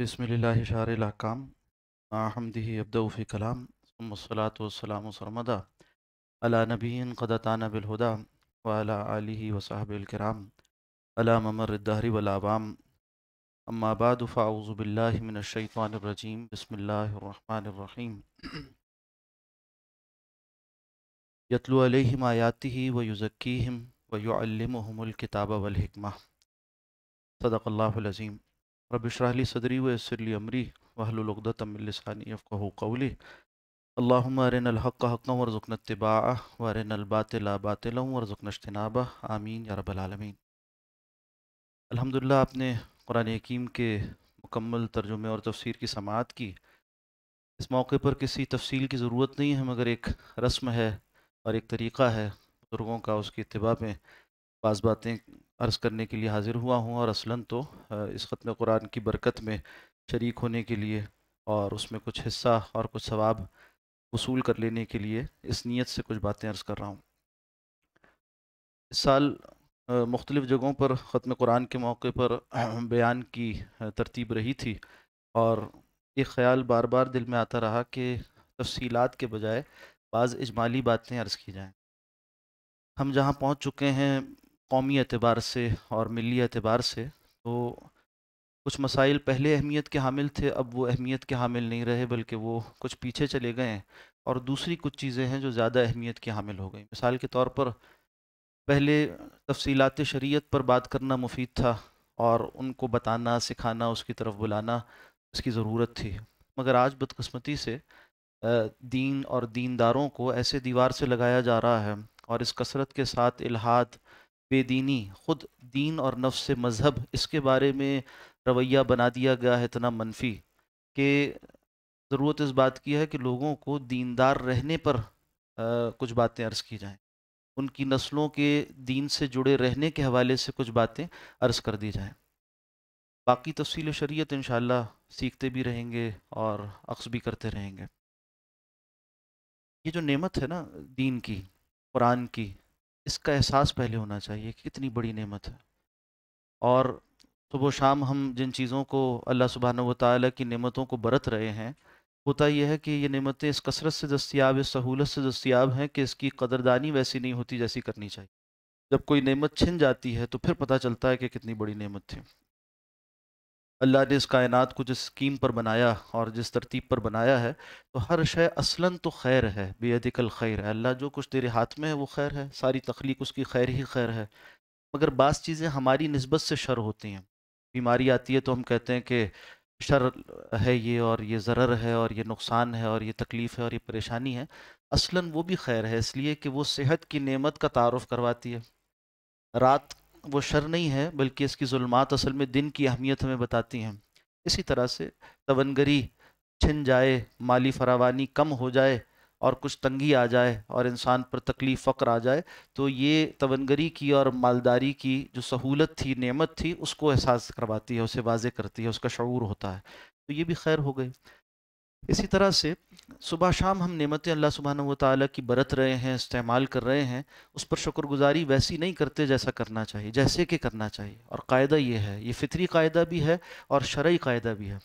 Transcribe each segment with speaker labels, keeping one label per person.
Speaker 1: बिसमिल्ल शारकाम हमदी कलाम कलाम वसलाम सरमदा अला नबीन ख़दाता बिलहुदा वाला आली वसाहबिलकराम अला ममरदारी वलावाम अम्माबाद फ़ाउज़बिल्लाशैतवानरजीम बसमीम यतलम आयाति व युज़क्कीम व युमकिताब वलहमा सदक़ल्लाज़ीम रब शराहली सदरी वसरली अमरी वहलुलदातमिलसानी फ़हू कौली अल्लाम अरन हक़ हक़ वरज़ुकन तबा वरन अलबातिला बातिल वरज़ुकन अशतनाबा आमीन या रबालमीन अलहमदिल्ला आपने कुरान हकीम के मुकम्मल तर्जुमे और तफसीर की समात की इस मौके पर किसी तफसील की ज़रूरत नहीं है मगर एक रस्म है और एक तरीक़ा है बुज़ुर्गों का उसकी इतबा में बाज़ बातें अर्ज़ करने के लिए हाज़िर हुआ हूँ और असला तो इस ख़त्म कुरान की बरकत में शरीक होने के लिए और उसमें कुछ हिस्सा और कुछ सवाब वसूल कर लेने के लिए इस नीयत से कुछ बातें अर्ज़ कर रहा हूँ इस साल मुख्तलिफ़ जगहों पर ख़त्म कुरान के मौके पर बयान की तरतीब रही थी और ये ख्याल बार बार दिल में आता रहा कि तफसीलत के बजाय बाज़ इजमाली बातें अर्ज़ की जाएँ हम जहाँ पहुँच चुके हैं कौमी अतबार से और मिली अतबार से तो कुछ मसाइल पहले अहमियत के हामिल थे अब वो अहमियत के हामिल नहीं रहे बल्कि वो कुछ पीछे चले गए हैं और दूसरी कुछ चीज़ें हैं जो ज़्यादा अहमियत के हामिल हो गई मिसाल के तौर पर पहले तफसीत शरीत पर बात करना मुफीद था और उनको बताना सिखाना उसकी तरफ बुलाना इसकी ज़रूरत थी मगर आज बदकस्मती से दीन और दीनदारों को ऐसे दीवार से लगाया जा रहा है और इस कसरत के साथ इलाहाद बेदीनी ख़ुद दीन और नफ्स से मज़हब इसके बारे में रवैया बना दिया गया है इतना मनफी कि ज़रूरत इस बात की है कि लोगों को दीनदार रहने पर आ, कुछ बातें अर्ज़ की जाएँ उनकी नस्लों के दीन से जुड़े रहने के हवाले से कुछ बातें अर्ज़ कर दी जाएँ बाकी तफसील शरीयत इन सीखते भी रहेंगे और अक्स भी करते रहेंगे ये जो नेमत है ना दीन की कुरान की इसका एहसास पहले होना चाहिए कि कितनी बड़ी नेमत है और सुबह शाम हम जिन चीज़ों को अल्लाह सुबहान व ताली की नेमतों को बरत रहे हैं होता यह है कि ये नेमतें इस कसरत से दस्तियाब इस सहूलत से दस्तियाब हैं कि इसकी कदरदानी वैसी नहीं होती जैसी करनी चाहिए जब कोई नेमत छिन जाती है तो फिर पता चलता है कि कितनी बड़ी नेमत थी अल्लाह ने इस कायनात को जिस स्कीम पर बनाया और जिस तरतीब पर बनाया है तो हर शय असलन तो खैर है बेअदिकल खैर है अल्लाह जो कुछ तेरे हाथ में है वो खैर है सारी तख्लीक उसकी खैर ही खैर है मगर बास चीज़ें हमारी नस्बत से शर होती हैं बीमारी आती है तो हम कहते हैं कि शर है ये और ये ज़र है और ये नुकसान है और ये तकलीफ़ है और ये परेशानी है असला वो भी खैर है इसलिए कि वो सेहत की नियमत का तारफ़ करवाती है रात वो शर नहीं है बल्कि इसकी जुल्मात असल में दिन की अहमियत हमें बताती हैं इसी तरह से तवनगरी छिन जाए माली फरावानी कम हो जाए और कुछ तंगी आ जाए और इंसान पर तकलीफ़ फ़क्र आ जाए तो ये तवनगरी की और मालदारी की जो सहूलत थी नेमत थी उसको एहसास करवाती है उसे वाजे करती है उसका शूर होता है तो ये भी खैर हो गई इसी तरह से सुबह शाम हम नेमतें अल्लाह सुबहान व की बरत रहे हैं इस्तेमाल कर रहे हैं उस पर शुक्रगुजारी वैसी नहीं करते जैसा करना चाहिए जैसे कि करना चाहिए और कायदा ये है ये फ़ितरी कायदा भी है और शर्य कायदा भी है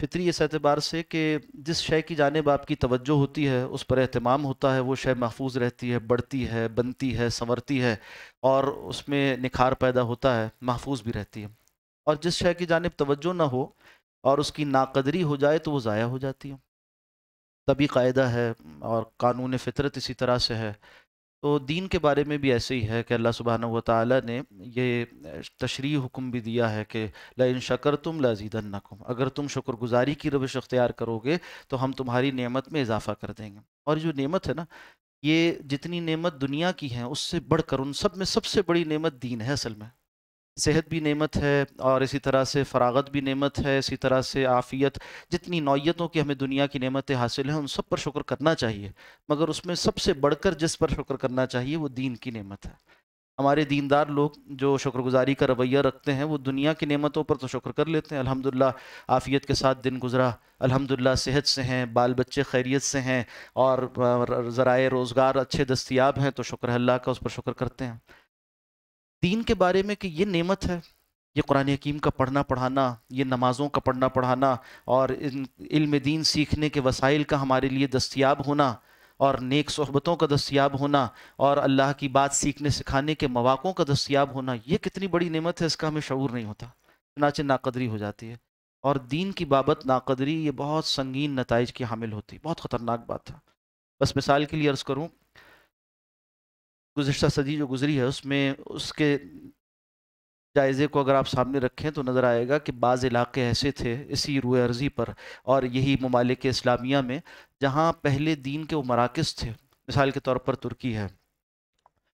Speaker 1: फ़ितरी इस एतबार से कि जिस शय की जानब आपकी तवज्जो होती है उस पर अहतमाम होता है वो शय महफूज रहती है बढ़ती है बनती है संवरती है और उसमें निखार पैदा होता है महफूज भी रहती है और जिस शय की जानब तवज्जो ना हो और उसकी नाकदरी हो जाए तो वो ज़ाया हो जाती है तभी कायदा है और कानून फितरत इसी तरह से है तो दीन के बारे में भी ऐसे ही है कि अल्लाह सुबहान व ताली ने ये तशरी हुक्म भी दिया है कि लन शकर तुम नकुम अगर तुम शुक्रगुजारी की रविश अख्तियार करोगे तो हम तुम्हारी नेमत में इजाफ़ा कर देंगे और जो नेमत है ना ये जितनी नेमत दुनिया की है उससे बढ़कर उन सब में सबसे बड़ी नेमत दीन है असल में सेहत भी नेमत है और इसी तरह से फ़रागत भी नेमत है इसी तरह से आफ़ियत जितनी नौीयतों की हमें दुनिया की नेमतें हासिल हैं उन सब पर शुक्र करना चाहिए मगर उसमें सबसे बढ़कर जिस पर शुक्र करना चाहिए वो दीन की नेमत है हमारे दीनदार लोग जो शुक्रगुजारी का रवैया रखते हैं वो दुनिया की नेमतों पर तो शुक्र कर लेते हैं अल्हम्दुलिल्लाह आफ़ियत के साथ दिन गुजरा अल्हम्दुलिल्लाह सेहत से हैं बाल बच्चे खैरियत से हैं और ज़राए रोज़गार अच्छे दस्तियाब हैं तो शुक्र अल्लाह का उस पर शुक्र करते हैं दीन के बारे में कि ये नेमत है ये कुरान हकीम का पढ़ना पढ़ाना ये नमाज़ों का पढ़ना पढ़ाना और इल्म दीन सीखने के वसाइल का हमारे लिए दस्तियाब होना और नेक सहबतों का दस्तियाब होना और अल्लाह की बात सीखने सिखाने के मौाक़ों का दस्तियाब होना ये कितनी बड़ी नेमत है इसका हमें शूर नहीं होता चनाचे नाकदरी हो जाती है और दीन की बाबत नाकदरी ये बहुत संगीन नतज की हामिल होती बहुत ख़तरनाक बात था बस मिसाल के लिए अर्ज़ करूँ गुज्त सदी जो गुजरी है उसमें उसके जायज़े को अगर आप सामने रखें तो नज़र आएगा कि बाज़ इलाके ऐसे थे इसी रुए अर्ज़ी पर और यही ममालिक इस्लामिया में जहाँ पहले दीन के वो मराकज़ थे मिसाल के तौर पर तुर्की है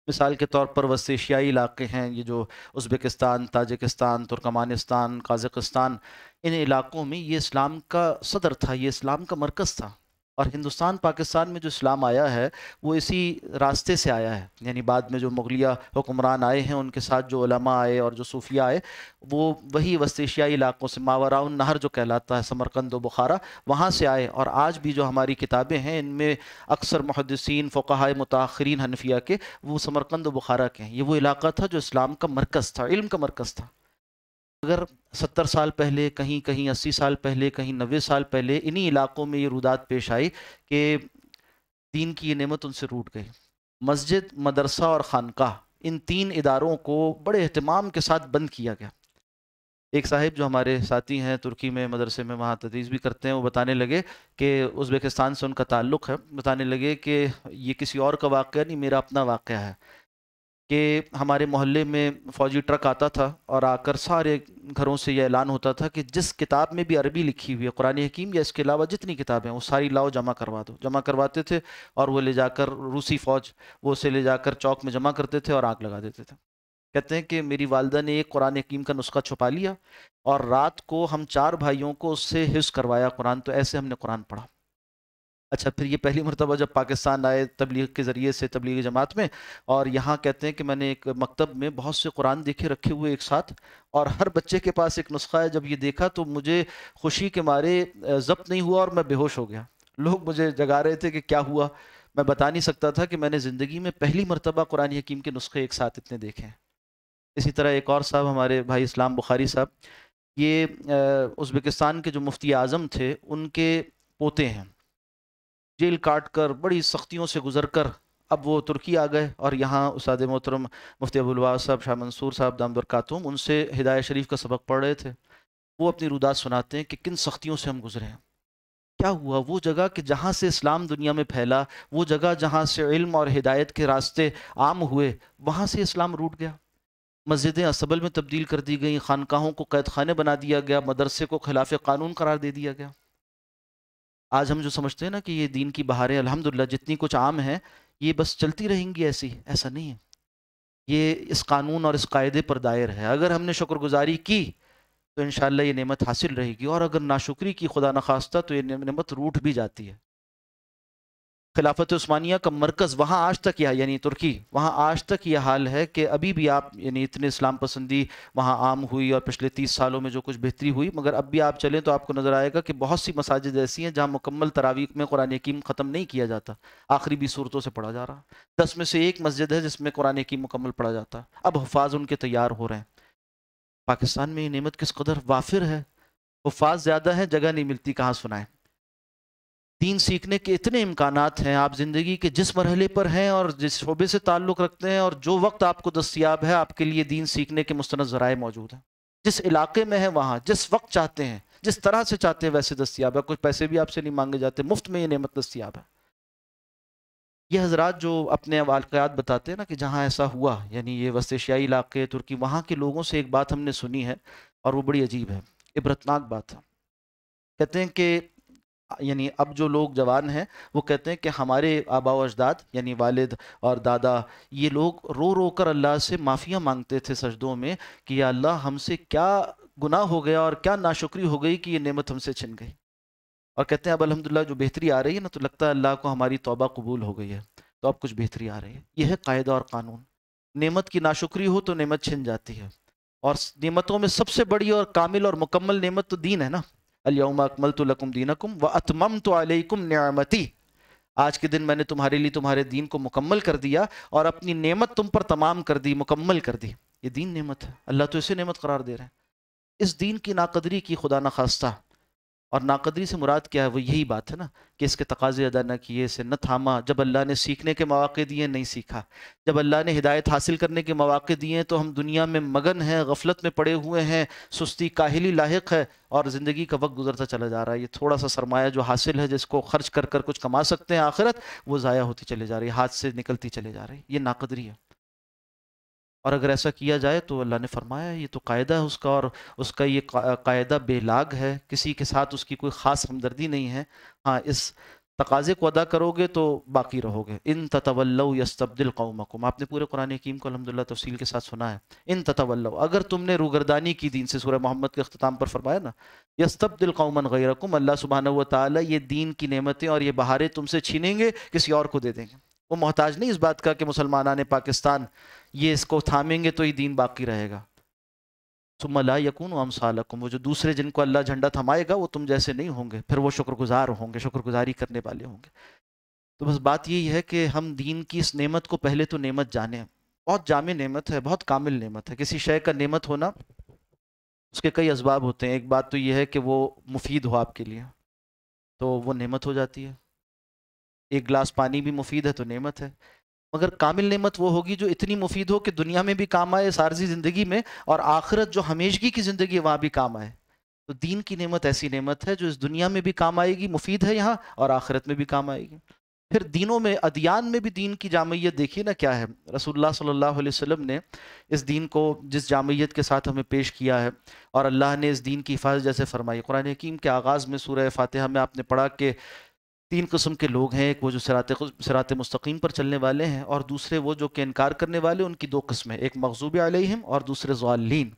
Speaker 1: मिसाल के तौर पर वस्त एशियाई इलाके हैं ये जो उज़्बेकिस्तान ताजिकिस्तान तुर्कमानिस्तान काजकिस्तान इन इलाक़ों में ये इस्लाम का सदर था ये इस्लाम का मरकज़ था और हिंदुस्तान पाकिस्तान में जो इस्लाम आया है वो इसी रास्ते से आया है यानी बाद में जो मुगलिया हुक्मरान आए हैं उनके साथ जो उलमा आए और जो सूफिया आए वो वही वस्त एशियाई इलाकों से मावराउन नहर जो कहलाता है समरकंद व बुखारा वहाँ से आए और आज भी जो हमारी किताबें हैं इनमें अक्सर मुहदसिन फ़ाय मुताखरीन हनफिया के वो समरकंद व बुखारा के हैं ये वो इलाका था जो इस्लाम का मरकज़ था इल्म का मरकज़ था अगर सत्तर साल पहले कहीं कहीं अस्सी साल पहले कहीं नब्बे साल पहले इन्हीं इलाकों में ये रुदात पेश आई कि दीन की ये नेमत उनसे रूट गई मस्जिद मदरसा और ख़ानकाह इन तीन इदारों को बड़े अहतमाम के साथ बंद किया गया एक साहिब जो हमारे साथी हैं तुर्की में मदरसे में वहाँ तदीज़ भी करते हैं वो बताने लगे कि उज़्बेकिस्तान से उनका ताल्लुक़ है बताने लगे कि ये किसी और का वाक़ नहीं मेरा अपना वाक़ है कि हमारे मोहल्ले में फ़ौजी ट्रक आता था और आकर सारे घरों से यह ऐलान होता था कि जिस किताब में भी अरबी लिखी हुई है कुरान हकीम या इसके अलावा जितनी किताबें वो सारी लाओ जमा करवा दो जमा करवाते थे और वो ले जाकर रूसी फ़ौज वो उसे ले जाकर चौक में जमा करते थे और आग लगा देते थे कहते हैं कि मेरी वालदा ने एक कुरान हकीम का नुस्खा छुपा लिया और रात को हम चार भाइयों को उससे हिस्स करवाया कुरान तो ऐसे हमने कुरान पढ़ा अच्छा फिर ये पहली मरतबा जब पाकिस्तान आए तबलीग के ज़रिए से तबलीग जमात में और यहाँ कहते हैं कि मैंने एक मकतब में बहुत से कुरान देखे रखे हुए एक साथ और हर बच्चे के पास एक नुस्खा है जब ये देखा तो मुझे खुशी के मारे जब्त नहीं हुआ और मैं बेहोश हो गया लोग मुझे जगा रहे थे कि क्या हुआ मैं बता नहीं सकता था कि मैंने ज़िंदगी में पहली मरतबा कुरान हकीम के नुस्खे एक साथ इतने देखे हैं इसी तरह एक और साहब हमारे भाई इस्लाम बुखारी साहब ये उज़्बेकिस्तान के जो मुफ्ती आज़म थे उनके पोते हैं जेल काट कर बड़ी सख्तियों से गुजर कर अब वो तुर्की आ गए और यहाँ उसाद मोहतरम मुफ्ती अबुलवा साहब शाह मंसूर साहब दामदर खातुम उनसे हिदायत शरीफ का सबक पढ़ रहे थे वो अपनी रुदास सुनाते हैं कि किन सख्तियों से हम गुजरे हैं क्या हुआ वो जगह कि जहाँ से इस्लाम दुनिया में फैला वो जगह जहाँ से इल्म और हिदायत के रास्ते आम हुए वहाँ से इस्लाम रूट गया मस्जिदें असबल में तब्दील कर दी गई खानकाहों को कैद खाने बना दिया गया मदरसे को खिलाफ कानून करार दे दिया गया आज हम जो समझते हैं ना कि ये दीन की बहारें अल्हम्दुलिल्लाह जितनी कुछ आम हैं ये बस चलती रहेंगी ऐसी ऐसा नहीं है ये इस कानून और इस कायदे पर दायर है अगर हमने शुक्रगुजारी की तो इन ये नेमत हासिल रहेगी और अगर नाशुक्री की खुदा नखास्ता तो ये नेमत रूठ भी जाती है खिलाफत उस्मानिया का मरकज़ वहाँ आज तक यह यानी तुर्की वहाँ आज तक यह हाल है कि अभी भी आप यानी इतने इस्लाम पसंदी वहाँ आम हुई और पिछले तीस सालों में जो कुछ बेहतरी हुई मगर अब भी आप चलें तो आपको नज़र आएगा कि बहुत सी मसाजिद ऐसी हैं जहाँ मुकम्मल तरावीक में कुरान यकीम ख़त्म नहीं किया जाता आखिरी भी सूरतों से पढ़ा जा रहा दस में से एक मस्जिद है जिसमें कुरान यकीम मुकम्मल पढ़ा जाता अब हफाज उनके तैयार हो रहे हैं पाकिस्तान में ये नमत किस कदर वाफिर है हफाज ज़्यादा है जगह नहीं मिलती कहाँ सुनाएं दीन सीखने के इतने इम्कान हैं आप ज़िंदगी के जिस मरहले पर हैं और जिस शोबे से ताल्लुक़ रखते हैं और जो वक्त आपको दस्तियाब है आपके लिए दीन सीखने के मुस्ंद ज़राए मौजूद हैं जिस इलाके में है वहाँ जिस वक्त चाहते हैं जिस तरह से चाहते हैं वैसे दस्तियाब है कुछ पैसे भी आपसे नहीं मांगे जाते मुफ्त में ये नमत दस्तियाब है ये हजरात जो अपने वाकयात बताते हैं ना कि जहाँ ऐसा हुआ यानी ये वस्त एशियाई इलाके तुर्की वहाँ के लोगों से एक बात हमने सुनी है और वो बड़ी अजीब है इबरतनाक बात है कहते हैं कि यानी अब जो लोग जवान हैं वो कहते हैं कि हमारे आबा अजदाद यानी वालिद और दादा ये लोग रो रो कर अल्लाह से माफ़ियाँ मांगते थे सजदों में कि या अल्लाह हमसे क्या गुनाह हो गया और क्या नाशुक्री हो गई कि ये नेमत हमसे छिन गई और कहते हैं अब अलहमदिल्ला जो बेहतरी आ रही है ना तो लगता है अल्लाह को हमारी तोबा कबूल हो गई है तो अब कुछ बेहतरी आ रही है यह है कायदा और कानून नेमत की नाशुक्री हो तो नेमत छिन जाती है और नेमतों में सबसे बड़ी और कामिल और मुकम्मल नेमत तो दीन है ना अलयम अकमल तो लकुम दीनकुम व अतमम तो अलकुम न्यामती आज के दिन मैंने तुम्हारे लिए तुम्हारे दीन को मुकम्मल कर दिया और अपनी नेमत तुम पर तमाम कर दी मुकम्मल कर दी ये दीन नेमत है अल्लाह तो इसे नेमत करार दे रहे हैं इस दीन की नाकदरी की खुदा न खास्ता और नाकदरी से मुराद क्या है वो यही बात है ना कि इसके तकाजे अदा न किए इसे न थामा जब अल्लाह ने सीखने के मौाक़े दिए नहीं सीखा जब अल्लाह ने हिदायत हासिल करने के मौाक़े दिए तो हम दुनिया में मगन हैं गफलत में पड़े हुए हैं सुस्ती काहली लाक है और ज़िंदगी का वक्त गुजरता चला जा रहा है ये थोड़ा सा सरमाया जो हासिल है जिसको खर्च कर कर कुछ कमा सकते हैं आखिरत वो ज़ाया होती चले जा रही है हाथ से निकलती चले जा रही है ये नाकदरी है और अगर ऐसा किया जाए तो अल्लाह ने फरमाया ये तो कायदा है उसका और उसका ये कायदा बेलाग है किसी के साथ उसकी कोई ख़ास हमदर्दी नहीं है हाँ इस तकाजे को अदा करोगे तो बाकी रहोगे इन ततवल्ल यस्तबदिल कौमकुम आपने पूरे कुरान हकीम को अलहमदिल्ला तफसील के साथ सुना है इन ततवल्ल अगर तुमने रुगरदानी की दीन से सूर्य मोहम्मद के अख्ताम पर फरमाया ना यस्तबदिल कौमन गैरकुम अल्लाह सुबहाना व ताली ये दीन की नेमतें और ये बहारें तुमसे छीनेंगे किसी और को दे देंगे वो मोहताज नहीं इस बात का कि मुसलमान ने पाकिस्तान ये इसको थामेंगे तो ये दीन बाकी रहेगा अला यकून अमसालकुम वो जो दूसरे जिनको अल्लाह झंडा थमाएगा वो तुम जैसे नहीं होंगे फिर वो शुक्रगुजार होंगे शुक्रगुजारी करने वाले होंगे तो बस बात यही है कि हम दीन की इस नेमत को पहले तो नेमत जाने बहुत जाम नेमत है बहुत कामिल नेमत है किसी शय का नेमत होना उसके कई इसबाब होते हैं एक बात तो यह है कि वो मुफीद हो आपके लिए तो वो नेमत हो जाती है एक गिलास पानी भी मुफीद है तो नेमत है मगर कामिल नेमत वो होगी जो इतनी मुफीद हो कि दुनिया में भी काम आए सारजी ज़िंदगी में और आखिरत जो हमेशगी की ज़िंदगी है वहाँ भी काम आए तो दीन की नेमत ऐसी नेमत है जो इस दुनिया में भी काम आएगी मुफीद है यहाँ और आखिरत में भी काम आएगी फिर दीनों में अदियान में भी दीन की जामयत देखिए ना क्या है रसूलुल्लाह सल्लल्लाहु अलैहि वसल्लम ने इस दीन को जिस जामयत के साथ हमें पेश किया है और अल्लाह ने इस दीन की हिफाजत जैसे फरमाई कुरान हकीम के आगाज़ में सूर्य फातिहा में आपने पढ़ा कि तीन कस्म के लोग हैं एक वो जो सरात सरात मुस्तकीम पर चलने वाले हैं और दूसरे वो जो कि इनकार करने वाले उनकी दो है एक मकजूब आलिम और दूसरे ज़ालीन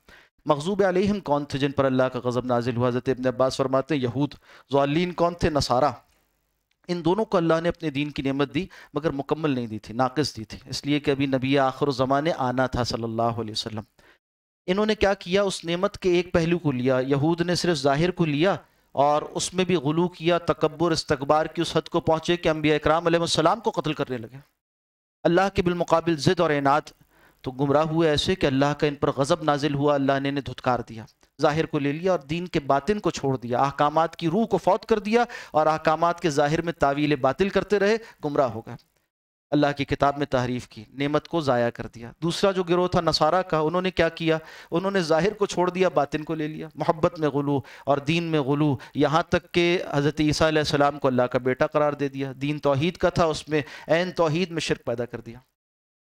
Speaker 1: मकजूब आलिम कौन थे जिन पर अल्लाह का गज़ब नाजिल हुआ हज़रत अपने अब्बास फरमाते हैं यहूद ज़ालीन कौन थे नसारा इन दोनों को अल्लाह ने अपने दीन की नियमत दी मगर मुकम्मल नहीं दी थी नाकस दी थी इसलिए कि अभी नबी आखिर ज़माने आना था सल्ला वसम इन्होंने क्या किया उस नियमत के एक पहलू को लिया यहूद ने सिर्फ ज़ाहिर को लिया और उसमें भी गलू किया तकबर इस्तबार की उस हद को पहुँचे कि अम्बिया कराम को कत्ल करने लगे अल्लाह के बिलमकबिल ज़िद और इनात तो गुमराह हुए ऐसे कि अल्लाह का इन पर गज़ब नाजिल हुआ अल्लाह ने इन्हें धुतकार दिया ज़ाहिर को ले लिया और दीन के बातिन को छोड़ दिया अहकाम की रूह को फौत कर दिया और अहकाम के ज़ाहिर में तावील बातिल करते रहे गुमराह हो गए अल्लाह की किताब में तहरीफ की नेमत को ज़ाया कर दिया दूसरा जो गिरोह था नसारा का उन्होंने क्या किया उन्होंने ज़ाहिर को छोड़ दिया बातिन को ले लिया मोहब्बत में गलू और दीन में गलू यहाँ तक कि हज़रत ईसा को अल्लाह का बेटा करार दे दिया दीन तोहद का था उसमें एन तोहद में शिरक पैदा कर दिया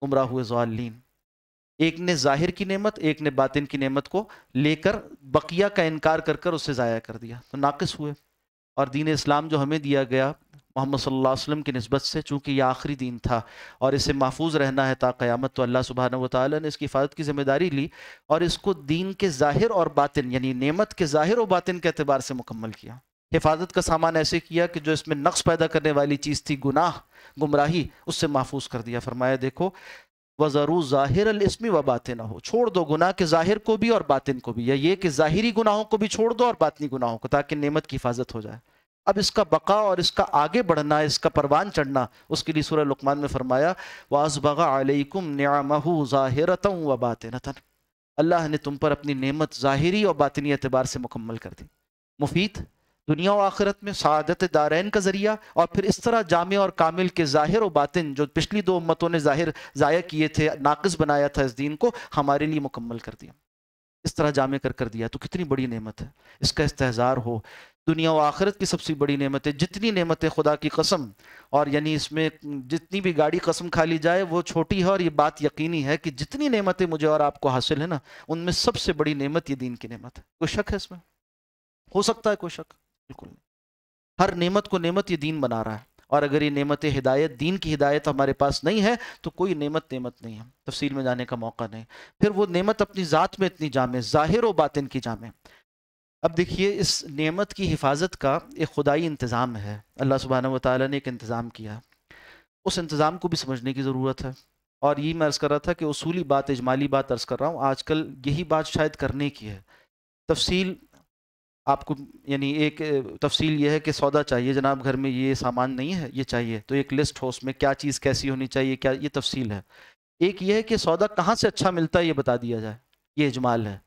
Speaker 1: उमरा हुए ज़ालीन एक ने ज़ाहिर की नेमत एक ने बातिन की नेमत को लेकर बकिया का इनकार कर कर उसे ज़ाया कर दिया तो नाकस हुए और दीन इस्लाम जो हमें दिया गया मोहम्मद सल्लल्लाहु अलैहि वसल्लम की नस्बत से चूँकि यह आखिरी दिन था और इसे महफूज रहना है ता क़यामत तो अल्लाह सुबहान व ने इसकी हिफाजत की ज़िम्मेदारी ली और इसको दीन के ज़ाहिर और बातिन यानी नेमत के ज़ाहिर और बातिन के अतबार से मुकम्मल किया हिफाजत का सामान ऐसे किया कि जो इसमें नक्स पैदा करने वाली चीज़ थी गुनाह गुमराही उससे महफूज कर दिया फरमाया देखो वह ज़रूर ज़ाहिर अलस्मी व ना हो छोड़ दो गुनाह के ज़ाहिर को भी और बातिन को भी या ये कि ज़ाहिरी गुनाहों को भी छोड़ दो और बातनी गुनाहों को ताकि नेमत की हिफाजत हो जाए अब इसका बका और इसका आगे बढ़ना इसका परवान चढ़ना उसके लिए सूर्य लुकमान में फरमाया वाजबगा अलैकुम न्यामहू ज़ाहिरता व बातिनतन अल्लाह ने तुम पर अपनी नेमत ज़ाहरी और बातनी एतबार से मुकम्मल कर दी मुफीद दुनिया व आखिरत में शहादत दारैन का ज़रिया और फिर इस तरह जाम और कामिल के ज़ाहिर और बातिन जो पिछली दो उम्मतों ने ज़ाहिर ज़ाया किए थे नाकस बनाया था इस दीन को हमारे लिए मुकम्मल कर दिया इस तरह जामे कर कर दिया तो कितनी बड़ी नेमत है इसका इस्तेजार हो दुनिया व आखिरत की सबसे बड़ी नेमत है जितनी नेमत है खुदा की कसम और यानी इसमें जितनी भी गाड़ी कसम खा ली जाए वो छोटी है और ये बात यकीनी है कि जितनी नेमतें मुझे और आपको हासिल है ना उनमें सबसे बड़ी नेमत ये दीन की नेमत है कोई शक है इसमें हो सकता है कोई शक बिल्कुल नहीं हर नेमत को नेमत ये दीन बना रहा है और अगर ये नेमत हिदायत दीन की हिदायत हमारे पास नहीं है तो कोई नेमत नेमत नहीं है तफसील में जाने का मौका नहीं फिर वो नेमत अपनी ज़ात में इतनी जामे ज़ाहिर व बातिन की जामे अब देखिए इस नेमत की हिफाजत का एक खुदाई इंतज़ाम है अल्लाह सुबहाना वाली ने एक इंतज़ाम किया उस इंतज़ाम को भी समझने की ज़रूरत है और यही मैं अर्ज़ कर रहा था कि उसूली बात इजमाली बात अर्ज़ कर रहा हूँ आजकल यही बात शायद करने की है तफसील आपको यानी एक तफसील यह है कि सौदा चाहिए जनाब घर में ये सामान नहीं है ये चाहिए तो एक लिस्ट हो उसमें क्या चीज़ कैसी होनी चाहिए क्या ये तफसील है एक ये है कि सौदा कहाँ से अच्छा मिलता है ये बता दिया जाए ये इजमाल है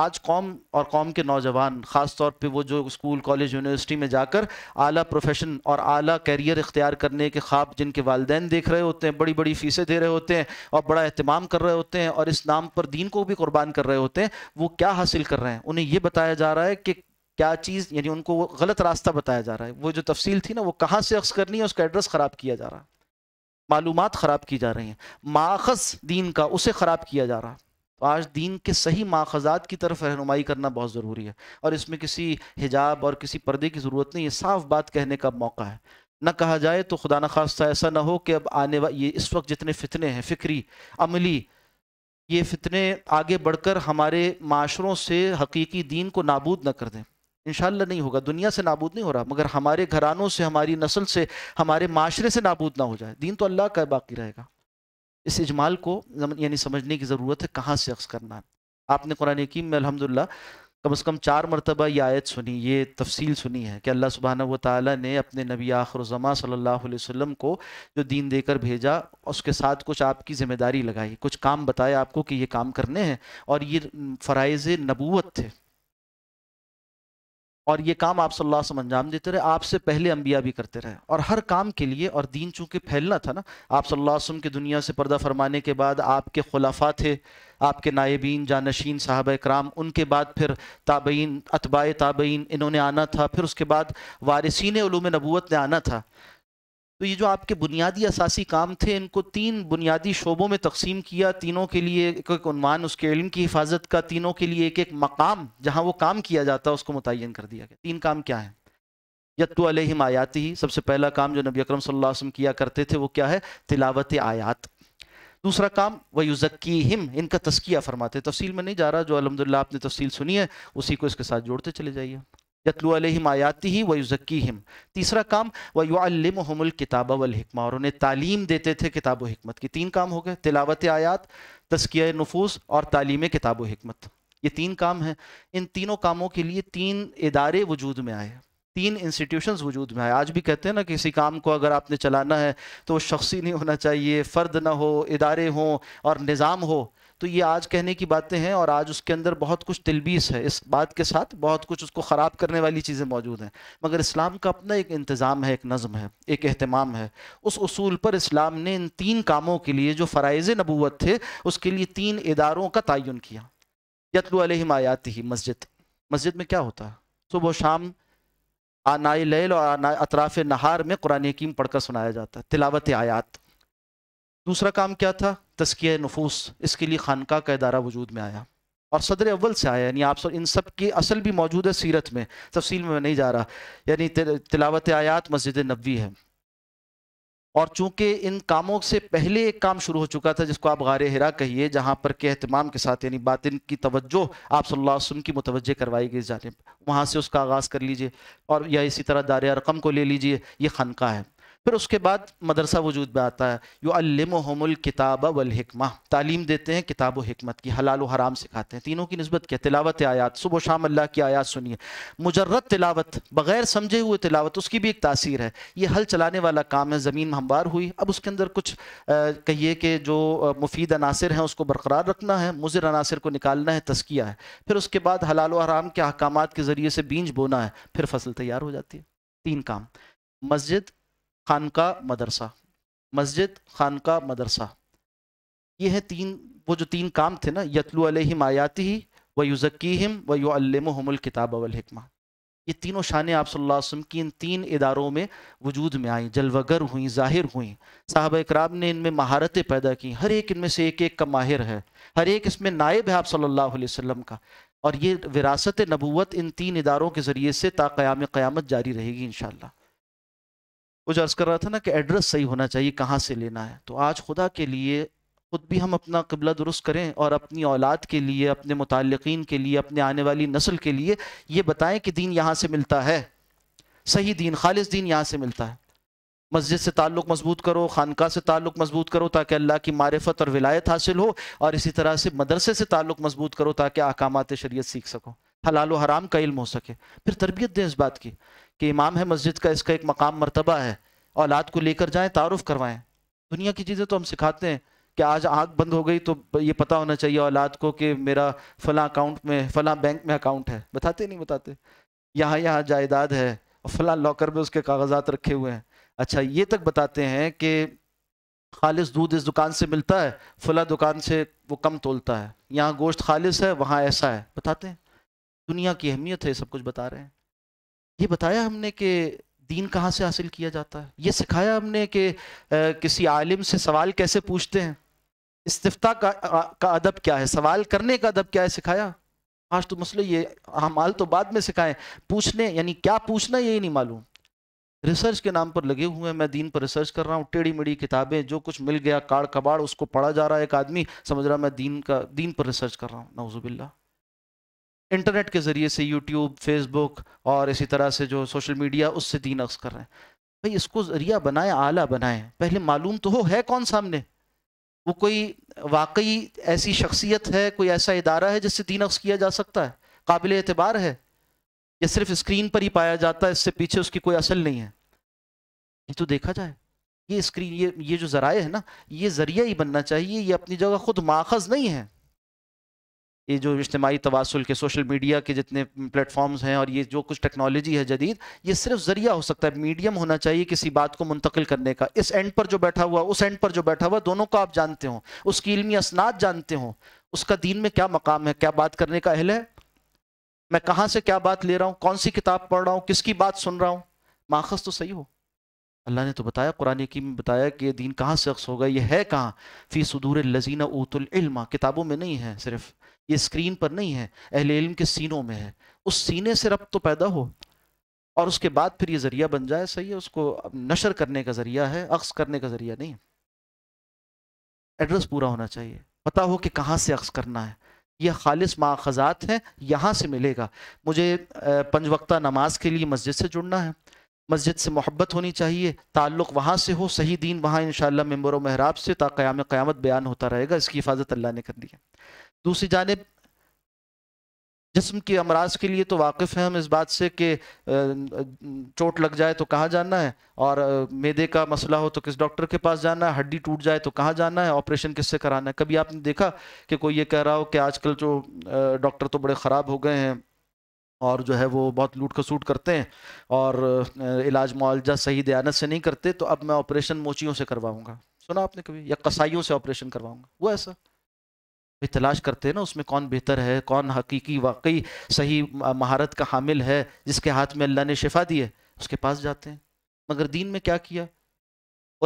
Speaker 1: आज कौम और कौम के नौजवान ख़ास तौर पे वो जो स्कूल कॉलेज यूनिवर्सिटी में जाकर आला प्रोफेशन और आला कैरियर इख्तियार करने के ख्वाब जिनके वालदेन देख रहे होते हैं बड़ी बड़ी फ़ीसें दे रहे होते हैं और बड़ा अहतमाम कर रहे होते हैं और इस नाम पर दीन को भी कुर्बान कर रहे होते हैं वो क्या हासिल कर रहे हैं उन्हें ये बताया जा रहा है कि क्या चीज़ यानी उनको वो गलत रास्ता बताया जा रहा है वो जो तफसील थी ना वो कहाँ से अक्स करनी है उसका एड्रेस ख़राब किया जा रहा है मालूम ख़राब की जा रही हैं माखज़ दीन का उसे ख़राब किया जा रहा है तो आज दीन के सही माखजात की तरफ रहनुमाई करना बहुत ज़रूरी है और इसमें किसी हिजाब और किसी पर्दे की ज़रूरत नहीं है साफ बात कहने का मौका है न कहा जाए तो खुदा न खास्ता ऐसा ना हो कि अब आने ये इस वक्त जितने फितने हैं फ़िक्री अमली ये फितने आगे बढ़कर हमारे माशरों से हकीकी दीन को नाबूद न कर दें इन नहीं होगा दुनिया से नाबूद नहीं हो रहा मगर हमारे घरानों से हमारी नस्ल से हमारे माशरे से नाबूद ना हो जाए दीन तो अल्लाह का बाकी रहेगा इस इजमाल को यानी समझने की ज़रूरत है कहाँ से अक्स करना है आपने कुरान की में अलहमदिल्ला कम अज़ कम चार मरतबा ये आयत सुनी ये तफसील सुनी है कि अल्लाह सुबहाना व ताली ने अपने नबी आखरजमा सल्ला वम को जो दीन देकर भेजा उसके साथ कुछ आपकी ज़िम्मेदारी लगाई कुछ काम बताया आपको कि ये काम करने हैं और ये फ़रज़ नबूत थे और ये काम आप सल्लल्लाहु अलैहि वसल्लम अंजाम देते रहे आपसे पहले अंबिया भी करते रहे और हर काम के लिए और दीन चूँकि फैलना था ना आप सल्लल्लाहु अलैहि वसल्लम की दुनिया से पर्दा फरमाने के बाद आपके खुलाफा थे आपके नायबीन जानशीन साहब कराम उनके बाद फिर ताबईन अतबाए ताबईन इन्होंने आना था फिर उसके बाद वारसिन नबूत ने आना था तो ये जो आपके बुनियादी असासी काम थे इनको तीन बुनियादी शोबों में तकसीम किया तीनों के लिए एक एक उनवान उसके इल्म की हिफाजत का तीनों के लिए एक एक मकाम जहाँ वो काम किया जाता है उसको मुतन कर दिया गया तीन काम क्या है यत्तु अलहम आयात ही सबसे पहला काम जो नबी अकरम सल्लल्लाहु अलैहि वसल्लम किया करते थे वो क्या है तिलावत आयात दूसरा काम वयुजक्की हिम इनका तस्किया फरमाते तफसील में नहीं जा रहा जो अलहमदिल्ला आपने तफसील सुनी है उसी को इसके साथ जोड़ते चले जाइए यतलू आयाती ही हिम तीसरा काम वयुअल्लमहुमुल किताब वलहिकमा और उन्हें तालीम देते थे किताब हमत की तीन काम हो गए तिलावत आयात तस्किया नफूस और तालीम किताब हमत ये तीन काम हैं इन तीनों कामों के लिए तीन इदारे वजूद में आए तीन इंस्टीट्यूशंस वजूद में आए आज भी कहते हैं ना किसी काम को अगर आपने चलाना है तो शख्सी नहीं होना चाहिए फ़र्द ना हो इदारे हों और निज़ाम हो तो ये आज कहने की बातें हैं और आज उसके अंदर बहुत कुछ तिलबीस है इस बात के साथ बहुत कुछ उसको ख़राब करने वाली चीज़ें मौजूद हैं मगर इस्लाम का अपना एक इंतज़ाम है एक नज़म है एक अहतमाम है उस असूल पर इस्लाम ने इन तीन कामों के लिए जो फ़रज़ नबूत थे उसके लिए तीन इदारों का तयन किया यतलु आयात ही मस्जिद मस्जिद में क्या होता है सुबह शाम आनाई लैल और अतराफ़ नहार में कुरान हकीम पढ़कर सुनाया जाता है तिलावत आयात दूसरा काम क्या था तस्किया नफूस इसके लिए खानका का अदारा वजूद में आया और सदर अव्वल से आया यानी आप सब इन सब की असल भी मौजूद है सीरत में तफसील में नहीं जा रहा यानी तिलावत आयात मस्जिद नबी है और चूंकि इन कामों से पहले एक काम शुरू हो चुका था जिसको आप गार हरा कहिए जहाँ पर के अहतमाम के साथ यानी बातिन की तवज्जो आप सल्लासम की मुतवजह करवाई गई पर वहाँ से उसका आगाज़ कर लीजिए और या इसी तरह दार रकम को ले लीजिए ये खनका है फिर उसके बाद मदरसा वजूद में आता है यो अलमोहमल किताब वलहकमा तालीम देते हैं किताब हमत की हलाल व हराम सिखाते हैं तीनों की नस्बत क्या तिलावत आयात सुबह शाम अल्लाह की आयात सुनिए मुजरत तिलावत बग़ैर समझे हुए तिलावत उसकी भी एक तासीर है ये हल चलाने वाला काम है ज़मीन हमवार हुई अब उसके अंदर कुछ कहिए कि जो मुफीद अनासर हैं उसको बरकरार रखना है मुजर अनासर को निकालना है तस्किया है फिर उसके बाद हलाल व हराम के अहकाम के ज़रिए से बीज बोना है फिर फसल तैयार हो जाती है तीन काम मस्जिद खानका मदरसा मस्जिद खानका मदरसा ये है तीन वो जो तीन काम थे ना यतलू अलहिम आयाति ही व युज़कीम व युअलमल किताब वलहकमा ये तीनों शानें आप वसम की इन तीन इदारों में वजूद में आई जलवगर हुई ज़ाहिर हुई साहब इकराम ने इनमें महारतें पैदा की हर एक इनमें से एक एक का माहिर है हर एक इसमें नायब है आप सल्लल्लाहु अलैहि वसल्लम का और ये विरासत नबूत इन तीन इदारों के ज़रिए से ताक़याम क़यामत जारी रहेगी इन वो अर्ज़ कर रहा था ना कि एड्रेस सही होना चाहिए कहाँ से लेना है तो आज खुदा के लिए खुद भी हम अपना कबला दुरुस्त करें और अपनी औलाद के लिए अपने मुतलकिन के लिए अपने आने वाली नस्ल के लिए ये बताएं कि दीन यहाँ से मिलता है सही दीन खालिस दीन यहाँ से मिलता है मस्जिद से ताल्लुक़ मजबूत करो खानका से ताल्लुक़ मजबूत करो ताकि अल्लाह की मारफत और विलायत हासिल हो और इसी तरह से मदरसे से ताल्लुक़ मजबूत करो ताकि अहकाम शरीत सीख सको हलाल व हराम का इल्म हो सके फिर तरबियत दें इस बात की कि इमाम है मस्जिद का इसका एक मकाम मरतबा है औलाद को लेकर जाएँ तारुफ़ करवाएँ दुनिया की चीज़ें तो हम सिखाते हैं कि आज आँख बंद हो गई तो ये पता होना चाहिए औलाद को कि मेरा फ़लाँ अकाउंट में फ़लाँ बैंक में अकाउंट है बताते नहीं बताते यहाँ यहाँ जायदाद है और फ़लाँ लॉकर में उसके कागजात रखे हुए हैं अच्छा ये तक बताते हैं कि खालिस दूध इस दुकान से मिलता है फला दुकान से वो कम तोलता है यहाँ गोश्त खालिस है वहाँ ऐसा है बताते हैं दुनिया की अहमियत है सब कुछ बता रहे हैं ये बताया हमने कि दीन कहाँ से हासिल किया जाता है ये सिखाया हमने कि किसी आलिम से सवाल कैसे पूछते हैं इस्तिफ्ता का का अदब क्या है सवाल करने का अदब क्या है सिखाया आज तो मसले ये हमाल हाँ, तो बाद में सिखाएं पूछने यानी क्या पूछना यही नहीं मालूम रिसर्च के नाम पर लगे हुए हैं मैं दीन पर रिसर्च कर रहा हूँ टेढ़ी मेढ़ी किताबें जो कुछ मिल गया काड़ कबाड़ उसको पढ़ा जा रहा है एक आदमी समझ रहा मैं दीन का दीन पर रिसर्च कर रहा हूँ नवजुबिल्ला इंटरनेट के ज़रिए से यूट्यूब फेसबुक और इसी तरह से जो सोशल मीडिया उससे दीन अक्स कर रहे हैं भाई इसको ज़रिया बनाए आला बनाए पहले मालूम तो हो है कौन सामने वो कोई वाकई ऐसी शख्सियत है कोई ऐसा इदारा है जिससे दीन अक्स किया जा सकता है काबिल एतबार है या सिर्फ स्क्रीन पर ही पाया जाता है इससे पीछे उसकी कोई असल नहीं है ये तो देखा जाए ये स्क्रीन ये ये जो ज़राए है ना ये ज़रिया ही बनना चाहिए ये अपनी जगह खुद माखज नहीं है ये जो इज्तमी तवासल के सोशल मीडिया के जितने प्लेटफॉर्म्स हैं और ये जो कुछ टेक्नोलॉजी है जदीद ये सिर्फ ज़रिया हो सकता है मीडियम होना चाहिए किसी बात को मुंतकिल करने का इस एंड पर जो बैठा हुआ उस एंड पर जो बैठा हुआ दोनों को आप जानते हो उसकी इलमी असनात जानते हो उसका दीन में क्या मकाम है क्या बात करने का अहल है मैं कहाँ से क्या बात ले रहा हूँ कौन सी किताब पढ़ रहा हूँ किसकी बात सुन रहा हूँ माखज तो सही हो अल्लाह ने तो बताया कुरान की बताया कि ये दीन कहाँ से अक्स होगा ये है कहाँ फ़ी सदूर लजीना ऊतुलमा किताबों में नहीं है सिर्फ ये स्क्रीन पर नहीं है अहल इल्म के सीनों में है उस सीने से रब तो पैदा हो और उसके बाद फिर ये ज़रिया बन जाए सही है उसको नशर करने का ज़रिया है अक्स करने का ज़रिया नहीं एड्रेस पूरा होना चाहिए पता हो कि कहाँ से अक्स करना है यह खालिस माखजात हैं यहाँ से मिलेगा मुझे पंज वक्ता नमाज के लिए मस्जिद से जुड़ना है मस्जिद से मोहब्बत होनी चाहिए ताल्लुक़ वहाँ से हो सही दीन वहाँ इन मंबर महराब से ता क़्यामत बयान होता रहेगा इसकी हिफाजत अल्लाह ने कर दी है दूसरी जानब जिसम के अमराज के लिए तो वाकिफ़ हैं हम इस बात से कि चोट लग जाए तो कहाँ जाना है और मैदे का मसला हो तो किस डॉक्टर के पास जाना है हड्डी टूट जाए तो कहाँ जाना है ऑपरेशन किससे कराना है कभी आपने देखा कि कोई ये कह रहा हो कि आजकल जो डॉक्टर तो बड़े ख़राब हो गए हैं और जो है वो बहुत लूट खसूट करते हैं और इलाज मुआवजा सही दयानत से नहीं करते तो अब मैं ऑपरेशन मोचियों से करवाऊँगा सुना आपने कभी या कसाईयों से ऑपरेशन करवाऊँगा वो ऐसा भी तलाश करते हैं ना उसमें कौन बेहतर है कौन हकीकी वाकई सही महारत का हामिल है जिसके हाथ में अल्लाह ने शिफा दी है उसके पास जाते हैं मगर दीन में क्या किया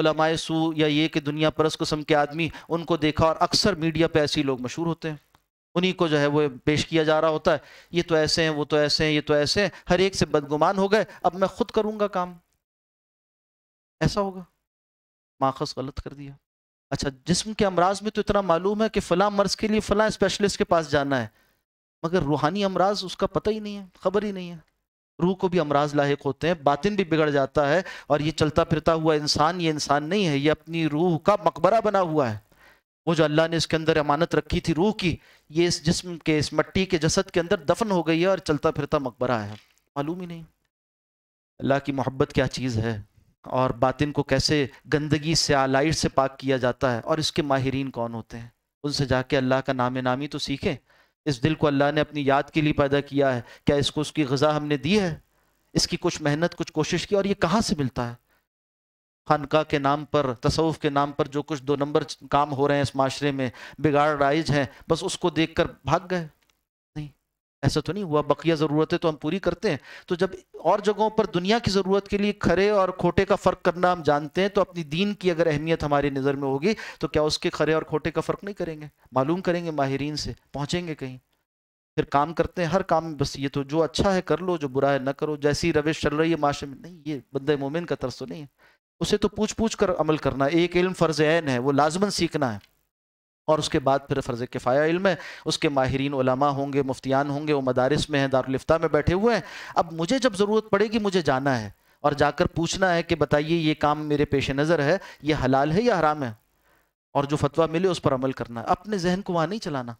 Speaker 1: ओलमाए सू या ये कि दुनिया परस कस्म के आदमी उनको देखा और अक्सर मीडिया पे ऐसे ही लोग मशहूर होते हैं उन्हीं को जो है वो पेश किया जा रहा होता है ये तो ऐसे हैं वो तो ऐसे हैं ये तो ऐसे हैं हर एक से बदगुमान हो गए अब मैं खुद करूँगा काम ऐसा होगा माखज गलत कर दिया अच्छा जिसम के अमराज में तो इतना मालूम है कि फ़लाँ मर्ज के लिए फ़लाँ स्पेशलिस्ट के पास जाना है मगर रूहानी अमराज उसका पता ही नहीं है खबर ही नहीं है रूह को भी अमराज लाक होते हैं बातिन भी बिगड़ जाता है और ये चलता फिरता हुआ इंसान ये इंसान नहीं है ये अपनी रूह का मकबरा बना हुआ है वो जो अल्लाह ने इसके अंदर अमानत रखी थी रूह की ये इस जिस्म के इस मट्टी के जसद के अंदर दफन हो गई है और चलता फिरता मकबरा है मालूम ही नहीं अल्लाह की मोहब्बत क्या चीज़ है और बातिन को कैसे गंदगी से आलाइट से पाक किया जाता है और इसके माहरीन कौन होते हैं उनसे जाके अल्लाह का नाम नामी तो सीखें इस दिल को अल्लाह ने अपनी याद के लिए पैदा किया है क्या इसको उसकी गज़ा हमने दी है इसकी कुछ मेहनत कुछ कोशिश की और ये कहाँ से मिलता है खानका के नाम पर तसवुफ़ के नाम पर जो कुछ दो नंबर काम हो रहे हैं इस माशरे में बिगाड़ राइज हैं बस उसको देख कर भाग गए नहीं ऐसा तो नहीं हुआ बकिया ज़रूरतें तो हम पूरी करते हैं तो जब और जगहों पर दुनिया की ज़रूरत के लिए खरे और खोटे का फ़र्क करना हम जानते हैं तो अपनी दीन की अगर अहमियत हमारी नज़र में होगी तो क्या उसके खरे और खोटे का फ़र्क नहीं करेंगे मालूम करेंगे माहरीन से पहुँचेंगे कहीं फिर काम करते हैं हर काम में बस ये तो जो अच्छा है कर लो जो बुरा है ना करो जैसी रविश चल रही है माशरे में नहीं ये बंद मोमिन का तरस तो नहीं है उसे तो पूछ पूछ कर अमल करना एक इल्म फ़र्ज़ ऐन है वो लाजमन सीखना है और उसके बाद फिर फ़र्ज़ किफ़ाया इल्म है उसके माहरीन उलमा होंगे मुफ्तियान होंगे वो मदारस में हैं दारुलफ्ता में बैठे हुए हैं अब मुझे जब ज़रूरत पड़ेगी मुझे जाना है और जाकर पूछना है कि बताइए ये काम मेरे पेश नज़र है ये हलाल है या हराम है और जो फतवा मिले उस पर अमल करना है अपने जहन को वहाँ नहीं चलाना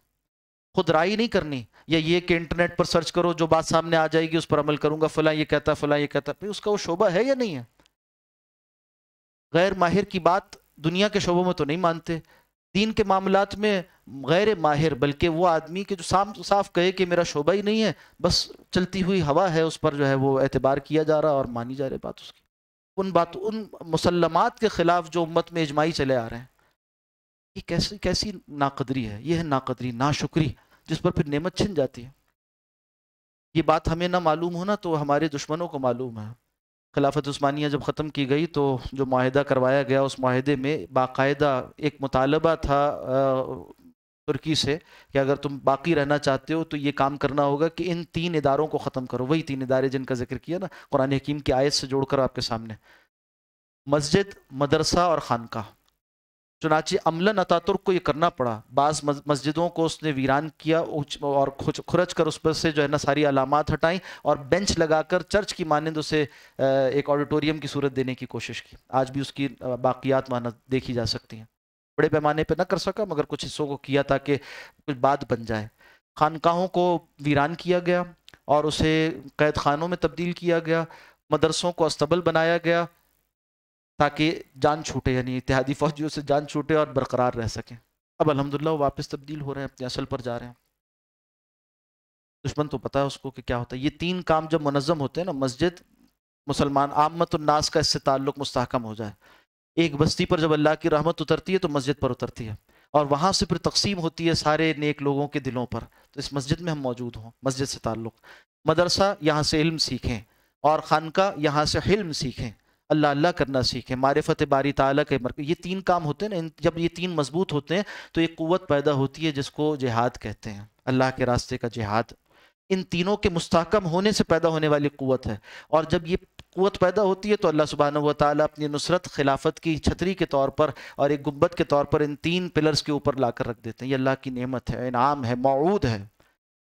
Speaker 1: खुद राय नहीं करनी या ये कि इंटरनेट पर सर्च करो जो बात सामने आ जाएगी उस पर अमल करूँगा फ़लाँ ये कहता फ़लाँ ये कहता भाई उसका वो शोभा है या नहीं है गैर माहिर की बात दुनिया के शोबों में तो नहीं मानते दीन के मामलात में गैर माहिर बल्कि वो आदमी के जो साफ साफ कहे कि मेरा शोबा ही नहीं है बस चलती हुई हवा है उस पर जो है वो एतबार किया जा रहा और मानी जा रही बात उसकी उन बात उन मुसलमात के ख़िलाफ़ जो उम्मत में इजमाही चले आ रहे हैं ये कैसी कैसी नाकदरी है ये है नाकदरी नाशुक्री जिस पर फिर नेमत छिन जाती है ये बात हमें ना मालूम हो ना तो हमारे दुश्मनों को मालूम है खिलाफत उस्मानिया जब ख़त्म की गई तो जो माहिदा करवाया गया उस माहिदे में बाकायदा एक मुतालबा था तुर्की से कि अगर तुम बाकी रहना चाहते हो तो ये काम करना होगा कि इन तीन इदारों को ख़त्म करो वही तीन इदारे जिनका जिक्र किया ना कुरान हकीम की आयत से जोड़कर आपके सामने मस्जिद मदरसा और ख़ानका चुनाचे अमला नतातुर को ये करना पड़ा बास मस्जिदों को उसने वीरान किया और खुरच कर उस पर से जो है ना सारी अलामत हटाई और बेंच लगाकर चर्च की मानंद उसे एक ऑडिटोरियम की सूरत देने की कोशिश की आज भी उसकी बाकियात माना देखी जा सकती हैं बड़े पैमाने पर ना कर सका मगर कुछ हिस्सों को किया ताकि कुछ बात बन जाए खानकाहों को वीरान किया गया और उसे कैद खानों में तब्दील किया गया मदरसों को अस्तबल बनाया गया ताकि जान छूटे यानी इतिहादी फौजियों से जान छूटे और बरकरार रह सकें अब अलहमदिल्ला वो वापस तब्दील हो रहे हैं अपने असल पर जा रहे हैं दुश्मन तो पता है उसको कि क्या होता है ये तीन काम जब मनज़म होते हैं ना मस्जिद मुसलमान उन्नास का इससे ताल्लुक मुस्तकम हो जाए एक बस्ती पर जब अल्लाह की रहमत उतरती है तो मस्जिद पर उतरती है और वहाँ से फिर तकसीम होती है सारे नेक लोगों के दिलों पर तो इस मस्जिद में हम मौजूद हों मस्जिद से ताल्लुक़ मदरसा यहाँ से इल्म सीखें और खानका यहाँ से हिल्म सीखें अल्लाह अल्लाह करना सीखें मारफत बारी ताली के मर ये तीन काम होते हैं ना जब ये तीन मजबूत होते हैं तो एक क़वत पैदा होती है जिसको जिहाद कहते हैं अल्लाह के रास्ते का जिहाद इन तीनों के मुस्तकम होने से पैदा होने वाली क़वत है और जब ये क़वत पैदा होती है तो अल्लाह सुबहान व ताली अपनी नुसरत खिलाफत की छतरी के तौर पर और एक गुब्बत के तौर पर इन तीन पिलर्स के ऊपर ला कर रख देते हैं ये अल्लाह की नेमत है इनाम है मौूद है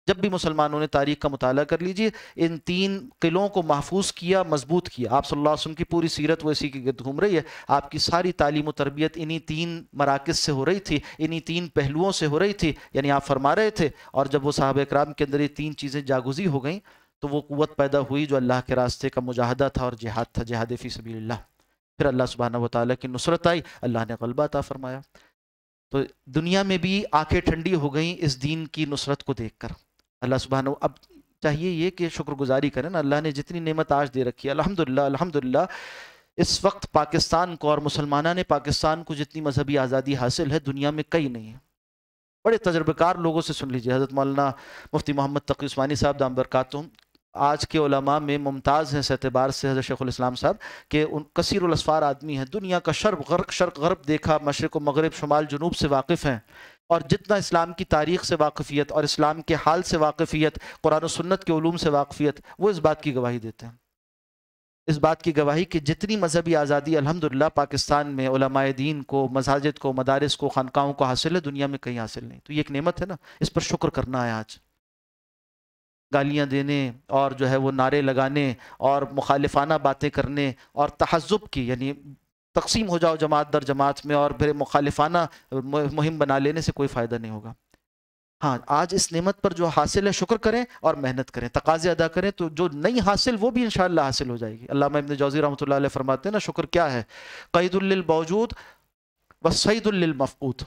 Speaker 1: जब भी मुसलमानों ने तारीख का मुताल कर लीजिए इन तीन किलों को महफूज किया मजबूत किया आप सल्लल्लाहु अलैहि वसल्लम की पूरी सीरत वो इसी के गिरद घूम रही है आपकी सारी तालीम तरबियत इन्हीं तीन मराकज़ से हो रही थी इन्हीं तीन पहलुओं से हो रही थी यानी आप फरमा रहे थे और जब वो साहब कराम के अंदर ये तीन चीज़ें जागुजी हो गई तो वो क़वत पैदा हुई जो अल्लाह के रास्ते का मुजाहदा था और जिहाद था जिहाद फ़ी सभी फिर अल्लाह सुबहाना वाली की नुसरत आई अल्लाह ने गलबा था फरमाया तो दुनिया में भी आंखें ठंडी हो गई इस दीन की नुसरत को देखकर अल्लाह सुबह अब चाहिए ये कि शुक्रगुजारी करें ना अल्लाह ने जितनी नेमत आज दे रखी है अलहमदिल्ला अलहमदिल्ला इस वक्त पाकिस्तान को और मुसलमाना ने पाकिस्तान को जितनी मजहबी आज़ादी हासिल है दुनिया में कई नहीं है बड़े तजर्बेकार लोगों से सुन लीजिए हज़रत मौलाना मुफ्ती मोहम्मद तकी उस्मानी साहब दाम बरकातुम आज के उलमा में मुमताज़ हैं सतबार से हज़रत शेख उम साहब के उन उलसफ़ार आदमी हैं दुनिया का शर्क गर्क शर्क गर्ब देखा मशरक़ मगरब शुमाल जनूब से वाकिफ़ हैं और जितना इस्लाम की तारीख से वाकफ़ियत और इस्लाम के हाल से वाकफ़ियत कुरान सन्नत के ूम से वाकफ़ियत वो इस बात की गवाही देते हैं इस बात की गवाही कि जितनी मजहबी आज़ादी अलहमदिल्ला पाकिस्तान में उलमाए दीन को मसाजिद को मदारस को खानकाओं को हासिल है दुनिया में कहीं हासिल नहीं तो ये एक नेमत है ना इस पर शुक्र करना है आज गालियाँ देने और जो है वो नारे लगाने और मुखालफाना बातें करने और तहजब की यानी तकसीम हो जाओ जमात दर जमात में और फिर मुखालिफाना मुहिम बना लेने से कोई फ़ायदा नहीं होगा हाँ आज इस नेमत पर जो हासिल है शुक्र करें और मेहनत करें तकाजे अदा करें तो जो नई हासिल वो भी इन हासिल हो जाएगी अल्लाह इबन जौजी रहमत फरमाते हैं ना शुक्र क्या है कैदुलबावजूद व सईदुलमफूद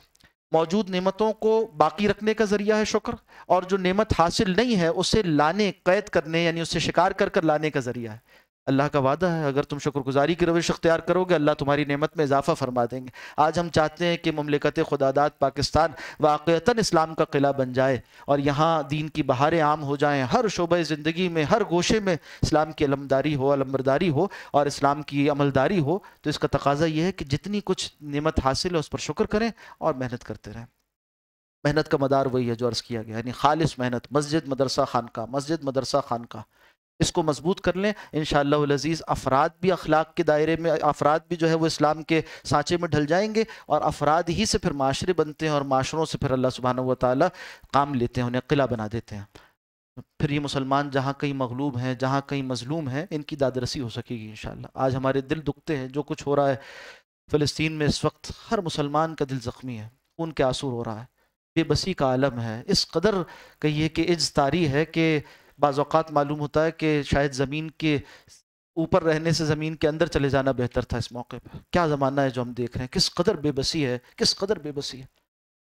Speaker 1: मौजूद नेमतों को बाकी रखने का ज़रिया है शुक्र और जो नेमत हासिल नहीं है उसे लाने कैद करने यानी उसे शिकार कर कर लाने का ज़रिया है अल्लाह का वादा है अगर तुम शुक्रगुजारी की रविश अख्तियार करोगे अल्लाह तुम्हारी नेमत में इजाफा फरमा देंगे आज हम चाहते हैं कि ममलिकत खुदादात पाकिस्तान वाक़ता इस्लाम का किला बन जाए और यहाँ दीन की बहारें आम हो जाएँ हर शोबे ज़िंदगी में हर गोशे में इस्लाम की अलमदारी हो अलमरदारी हो और इस्लाम की अमलदारी हो तो इसका तकाजा यह है कि जितनी कुछ नियमत हासिल है उस पर शुक्र करें और मेहनत करते रहें मेहनत का मदार वही है जो अर्ज़ किया गया यानी खालिश मेहनत मस्जिद मदरसा खान का मस्जिद मदरसा ख़ान का इसको मजबूत कर लें इन शज़ीज़ अफराद भी अखलाक के दायरे में अफराद भी जो है वो इस्लाम के सांचे में ढल जाएंगे और अफराद ही से फिर माशरे बनते हैं और माशरों से फिर अल्लाह सुबहान व ताली काम लेते हैं उन्हें किला बना देते हैं फिर ये मुसलमान जहाँ कहीं मगलूब हैं जहाँ कहीं मजलूम हैं इनकी दादरसी हो सकेगी इन आज हमारे दिल दुखते हैं जो कुछ हो रहा है फ़लस्तीन में इस वक्त हर मुसलमान का दिल ज़ख्मी है खून के आंसू हो रहा है बेबसी का आलम है इस कदर कहिए कि तारी है कि बाज़ात मालूम होता है कि शायद ज़मीन के ऊपर रहने से ज़मीन के अंदर चले जाना बेहतर था इस मौके पर क्या ज़माना है जो हम देख रहे हैं किस कदर बेबसी है किस कदर बेबसी है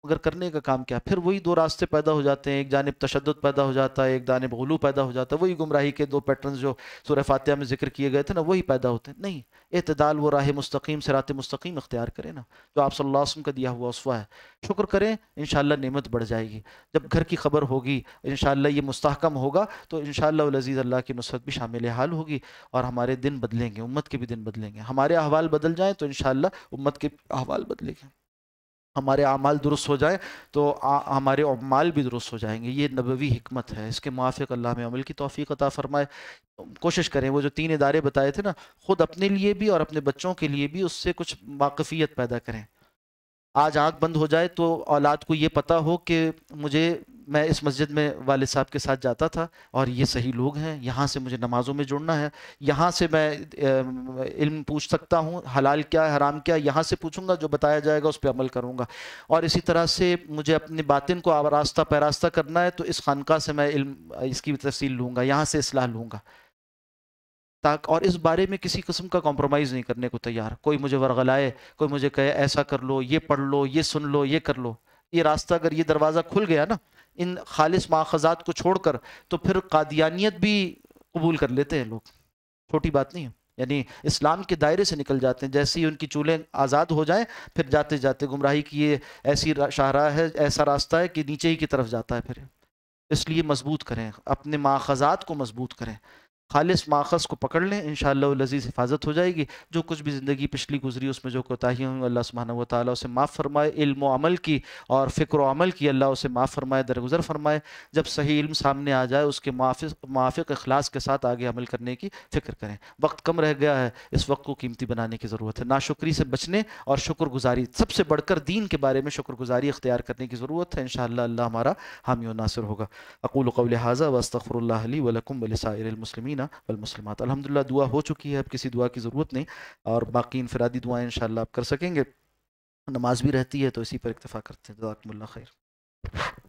Speaker 1: मगर करने का काम क्या फिर वही दो रास्ते पैदा हो जाते हैं एक जानब तशद पैदा हो जाता है एक जानब गलू पैदा हो जाता है वही गुमराही के दो पैटर्न जो सूर्य फातह में जिक्र किए गए थे ना वही पैदा होते हैं नहीं अतदाल वो राह मुस्तकीम सरात मुस्तकीम अख्तियार करें ना जो आप सल्ला वसम का दिया हुआ उसवा है शुक्र करें इन नेमत बढ़ जाएगी जब घर की खबर होगी इन ये मुस्तकम होगा तो इन लजीज़ अल्लाह की नुसरत भी शामिल हाल होगी और हमारे दिन बदलेंगे उम्मत के भी दिन बदलेंगे हमारे अहवाल बदल जाएँ तो इन उम्मत के अहवाल बदलेंगे हमारे अमाल दुरुस्त हो जाए तो आ, हमारे अमाल भी दुरुस्त हो जाएंगे ये नबवी हमत है इसके मुआफ़ अल्लाह में अमल की तोफ़ी अता फ़रमाए कोशिश करें वो जो तीन इदारे बताए थे ना ख़ुद अपने लिए भी और अपने बच्चों के लिए भी उससे कुछ वाकफ़ियत पैदा करें आज आंख बंद हो जाए तो औलाद को ये पता हो कि मुझे मैं इस मस्जिद में वाले साहब के साथ जाता था और ये सही लोग हैं यहाँ से मुझे नमाज़ों में जुड़ना है यहाँ से मैं इल्म पूछ सकता हूँ हलाल क्या है हराम क्या यहाँ से पूछूंगा जो बताया जाएगा उस पर अमल करूँगा और इसी तरह से मुझे अपने बातिन को रास्ता पैरास्ता करना है तो इस खानका से मैं इल्म इसकी तफसील लूँगा यहाँ से असलाह लूँगा ताक और इस बारे में किसी किस्म का कॉम्प्रोमाइज़ नहीं करने को तैयार कोई मुझे वरगलाए कोई मुझे कहे ऐसा कर लो ये पढ़ लो ये सुन लो ये कर लो ये रास्ता अगर ये दरवाज़ा खुल गया ना इन खालिश माखजात को छोड़कर तो फिर कादियानियत भी कबूल कर लेते हैं लोग छोटी बात नहीं है यानी इस्लाम के दायरे से निकल जाते हैं जैसे ही उनकी चूल्हे आज़ाद हो जाएं फिर जाते जाते गुमराही की ये ऐसी शाहरा है ऐसा रास्ता है कि नीचे ही की तरफ जाता है फिर इसलिए मजबूत करें अपने माखजात को मजबूत करें खालिस माखस को पकड़ लें इन शजीज़ हिफाजत हो जाएगी जो कुछ भी ज़िंदगी पिछली गुजरी उसमें जो कोताही होंगी अल्लाह सुबहान व ताली उसे माफ़ फरमाए इल्म अमल की और फ़िक्र अमल की अल्लाह उसे माफ़ फरमाए दरगुजर फरमाए जब सही इल्म सामने आ जाए उसके माफिक अखलास के साथ आगे अमल करने की फ़िक्र करें वक्त कम रह गया है इस वक्त को कीमती बनाने की ज़रूरत है नाशुक्री से बचने और शुक्रगुजारी सबसे बढ़कर दीन के बारे में शुक्रगुजारी अख्तियार करने की ज़रूरत है इन शाला हमारा हामी नासिर होगा अकूल कौल हाजा वस्तफ़रल वलकम वसाइल मुसलमिन मुसलिमिन बलमुसलमत अलहमदिल्ला दुआ हो चुकी है अब किसी दुआ की ज़रूरत नहीं और बाकी इनफरादी दुआएँ इन आप कर सकेंगे नमाज भी रहती है तो इसी पर इतफ़ा करते हैं जजाकमल्ला खैर